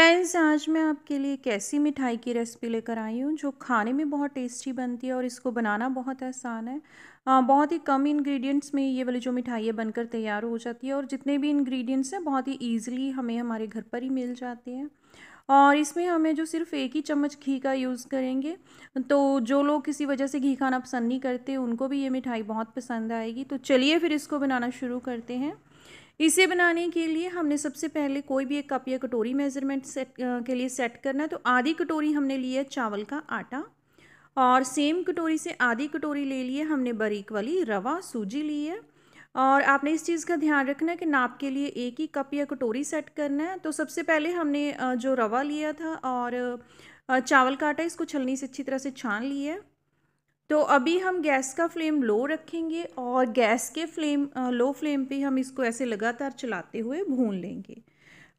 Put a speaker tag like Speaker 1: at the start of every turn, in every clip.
Speaker 1: friends आज मैं आपके लिए एक ऐसी मिठाई की रेसिपी लेकर आई हूँ जो खाने में बहुत टेस्टी बनती है और इसको बनाना बहुत आसान है आ, बहुत ही कम इंग्रेडिएंट्स में ये वाली जो मिठाइयाँ बनकर तैयार हो जाती है और जितने भी इंग्रेडिएंट्स हैं बहुत ही ईजिली हमें हमारे घर पर ही मिल जाते हैं और इसमें हमें जो सिर्फ एक ही चम्मच घी का यूज़ करेंगे तो जो लोग किसी वजह से घी खाना पसंद नहीं करते उनको भी ये मिठाई बहुत पसंद आएगी तो चलिए फिर इसको बनाना शुरू करते हैं इसे बनाने के लिए हमने सबसे पहले कोई भी एक कप या कटोरी मेज़रमेंट सेट के लिए सेट करना है तो आधी कटोरी हमने ली है चावल का आटा और सेम कटोरी से आधी कटोरी ले लिए हमने बारीक वाली रवा सूजी ली है और आपने इस चीज़ का ध्यान रखना है कि नाप के लिए एक ही कप या कटोरी सेट करना है तो सबसे पहले हमने जो रवा लिया था और चावल का आटा इसको छलनी से अच्छी तरह से छान लिया है तो अभी हम गैस का फ्लेम लो रखेंगे और गैस के फ्लेम लो फ्लेम पे हम इसको ऐसे लगातार चलाते हुए भून लेंगे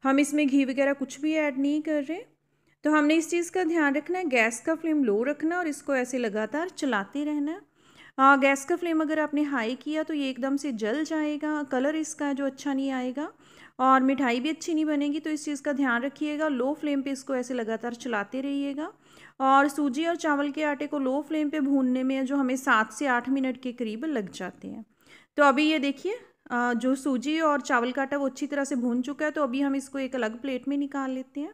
Speaker 1: हम इसमें घी वगैरह कुछ भी ऐड नहीं कर रहे तो हमने इस चीज़ का ध्यान रखना है गैस का फ्लेम लो रखना और इसको ऐसे लगातार चलाते रहना आ, गैस का फ्लेम अगर आपने हाई किया तो ये एकदम से जल जाएगा कलर इसका जो अच्छा नहीं आएगा और मिठाई भी अच्छी नहीं बनेगी तो इस चीज़ का ध्यान रखिएगा लो फ्लेम पे इसको ऐसे लगातार चलाते रहिएगा और सूजी और चावल के आटे को लो फ्लेम पे भूनने में जो हमें सात से आठ मिनट के करीब लग जाते हैं तो अभी ये देखिए जो सूजी और चावल का आटा वो अच्छी तरह से भून चुका है तो अभी हम इसको एक अलग प्लेट में निकाल लेते हैं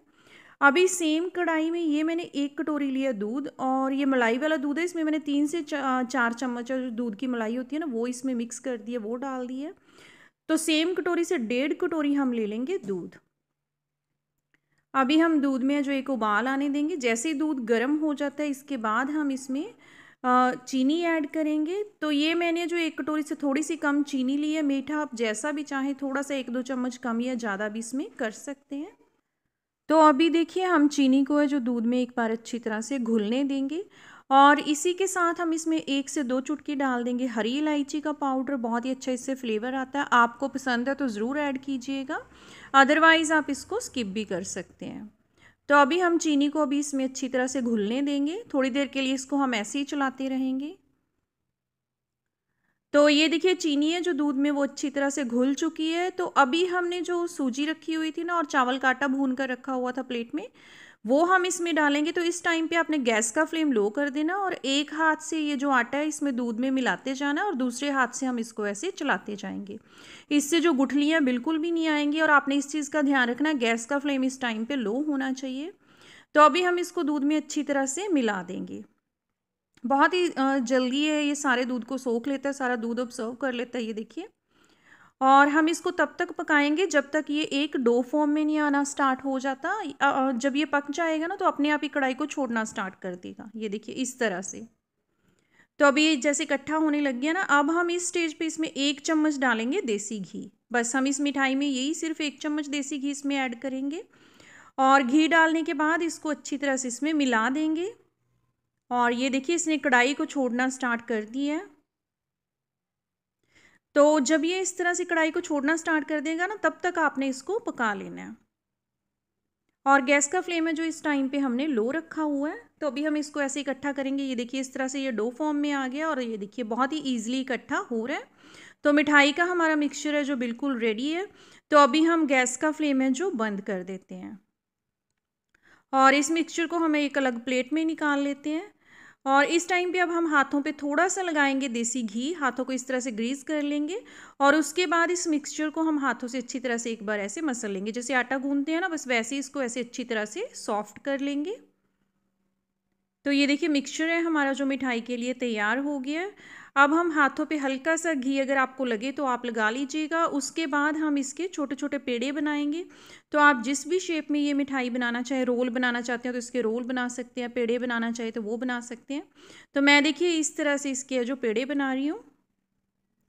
Speaker 1: अभी सेम कढ़ाई में ये मैंने एक कटोरी लिया दूध और ये मलाई वाला दूध है इसमें मैंने तीन से चार चम्मच जो दूध की मलाई होती है ना वो इसमें मिक्स कर दिया वो डाल दिया तो सेम कटोरी से डेढ़ कटोरी हम ले लेंगे दूध अभी हम दूध में जो एक उबाल आने देंगे जैसे ही दूध गर्म हो जाता है इसके बाद हम इसमें चीनी ऐड करेंगे तो ये मैंने जो एक कटोरी से थोड़ी सी कम चीनी ली है मीठा आप जैसा भी चाहें थोड़ा सा एक दो चम्मच कम या ज़्यादा भी इसमें कर सकते हैं तो अभी देखिए हम चीनी को है जो दूध में एक बार अच्छी तरह से घुलने देंगे और इसी के साथ हम इसमें एक से दो चुटकी डाल देंगे हरी इलायची का पाउडर बहुत ही अच्छा इससे फ्लेवर आता है आपको पसंद है तो ज़रूर ऐड कीजिएगा अदरवाइज़ आप इसको स्किप भी कर सकते हैं तो अभी हम चीनी को अभी इसमें अच्छी तरह से घुलने देंगे थोड़ी देर के लिए इसको हम ऐसे ही चलाते रहेंगे तो ये देखिए चीनी है जो दूध में वो अच्छी तरह से घुल चुकी है तो अभी हमने जो सूजी रखी हुई थी ना और चावल का आटा भून कर रखा हुआ था प्लेट में वो हम इसमें डालेंगे तो इस टाइम पे आपने गैस का फ्लेम लो कर देना और एक हाथ से ये जो आटा है इसमें दूध में मिलाते जाना और दूसरे हाथ से हम इसको ऐसे चलाते जाएंगे इससे जो गुठलियाँ बिल्कुल भी नहीं आएंगी और आपने इस चीज़ का ध्यान रखना गैस का फ्लेम इस टाइम पर लो होना चाहिए तो अभी हम इसको दूध में अच्छी तरह से मिला देंगे बहुत ही जल्दी है ये सारे दूध को सोख लेता है सारा दूध अब सर्व कर लेता है ये देखिए और हम इसको तब तक पकाएंगे जब तक ये एक डो फॉर्म में नहीं आना स्टार्ट हो जाता जब ये पक जाएगा ना तो अपने आप ही कढ़ाई को छोड़ना स्टार्ट कर देगा ये देखिए इस तरह से तो अब ये जैसे इकट्ठा होने लग गया ना अब हम इस स्टेज पे इसमें एक चम्मच डालेंगे देसी घी बस हम इस मिठाई में यही सिर्फ एक चम्मच देसी घी इसमें ऐड करेंगे और घी डालने के बाद इसको अच्छी तरह से इसमें मिला देंगे और ये देखिए इसने कढ़ाई को छोड़ना स्टार्ट कर दिया है तो जब ये इस तरह से कढ़ाई को छोड़ना स्टार्ट कर देगा ना तब तक आपने इसको पका लेना है और गैस का फ्लेम है जो इस टाइम पे हमने लो रखा हुआ है तो अभी हम इसको ऐसे इकट्ठा करेंगे ये देखिए इस तरह से ये डो फॉर्म में आ गया और ये देखिए बहुत ही ईजिली इकट्ठा हो रहा है तो मिठाई का हमारा मिक्सचर है जो बिल्कुल रेडी है तो अभी हम गैस का फ्लेम है जो बंद कर देते हैं और इस मिक्सचर को हमें एक अलग प्लेट में निकाल लेते हैं और इस टाइम पे अब हम हाथों पे थोड़ा सा लगाएंगे देसी घी हाथों को इस तरह से ग्रीस कर लेंगे और उसके बाद इस मिक्सचर को हम हाथों से अच्छी तरह से एक बार ऐसे मसल लेंगे जैसे आटा गूंदते हैं ना बस वैसे इसको ऐसे अच्छी तरह से सॉफ्ट कर लेंगे तो ये देखिए मिक्सचर है हमारा जो मिठाई के लिए तैयार हो गया है अब हम हाथों पे हल्का सा घी अगर आपको लगे तो आप लगा लीजिएगा उसके बाद हम इसके छोटे छोटे पेड़े बनाएंगे तो आप जिस भी शेप में ये मिठाई बनाना चाहे रोल बनाना चाहते हो तो इसके रोल बना सकते हैं पेड़े बनाना चाहे तो वो बना सकते हैं तो मैं देखिए इस तरह से इसके जो पेड़े बना रही हूँ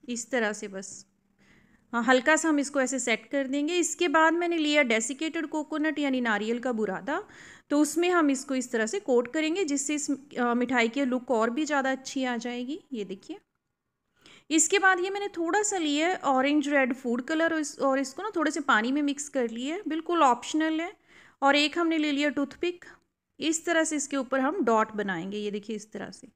Speaker 1: इस तरह से बस हाँ हल्का सा हम इसको ऐसे सेट कर देंगे इसके बाद मैंने लिया डेसिकेटेड कोकोनट यानी नारियल का बुरादा तो उसमें हम इसको इस तरह से कोट करेंगे जिससे इस मिठाई की लुक और भी ज़्यादा अच्छी आ जाएगी ये देखिए इसके बाद ये मैंने थोड़ा सा लिया है ऑरेंज रेड फूड कलर और, इस, और इसको ना थोड़े से पानी में मिक्स कर लिए है बिल्कुल ऑप्शनल है और एक हमने ले लिया टूथपिक इस तरह से इसके ऊपर हम डॉट बनाएंगे ये देखिए इस तरह से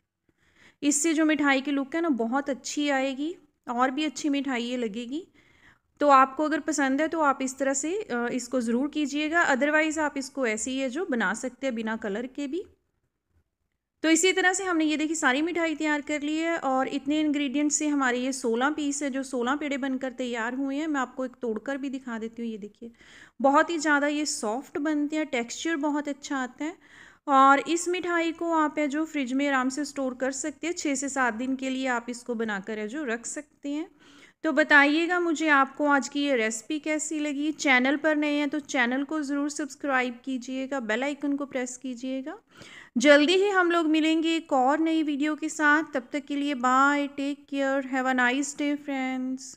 Speaker 1: इससे जो मिठाई की लुक है ना बहुत अच्छी आएगी और भी अच्छी मिठाई ये लगेगी तो आपको अगर पसंद है तो आप इस तरह से इसको ज़रूर कीजिएगा अदरवाइज़ आप इसको ऐसे ही है जो बना सकते हैं बिना कलर के भी तो इसी तरह से हमने ये देखी सारी मिठाई तैयार कर ली है और इतने इंग्रेडिएंट्स से हमारे ये सोलह पीस है जो सोलह पेड़े बनकर तैयार हुए हैं मैं आपको एक तोड़कर भी दिखा देती हूँ ये देखिए बहुत ही ज़्यादा ये सॉफ्ट बनते हैं टेक्सचर बहुत अच्छा आता है और इस मिठाई को आप है जो फ्रिज में आराम से स्टोर कर सकते हैं छः से सात दिन के लिए आप इसको बनाकर है जो रख सकते हैं तो बताइएगा मुझे आपको आज की ये रेसिपी कैसी लगी चैनल पर नए हैं तो चैनल को ज़रूर सब्सक्राइब कीजिएगा बेल आइकन को प्रेस कीजिएगा जल्दी ही हम लोग मिलेंगे एक और नई वीडियो के साथ तब तक के लिए bye take care have a nice day friends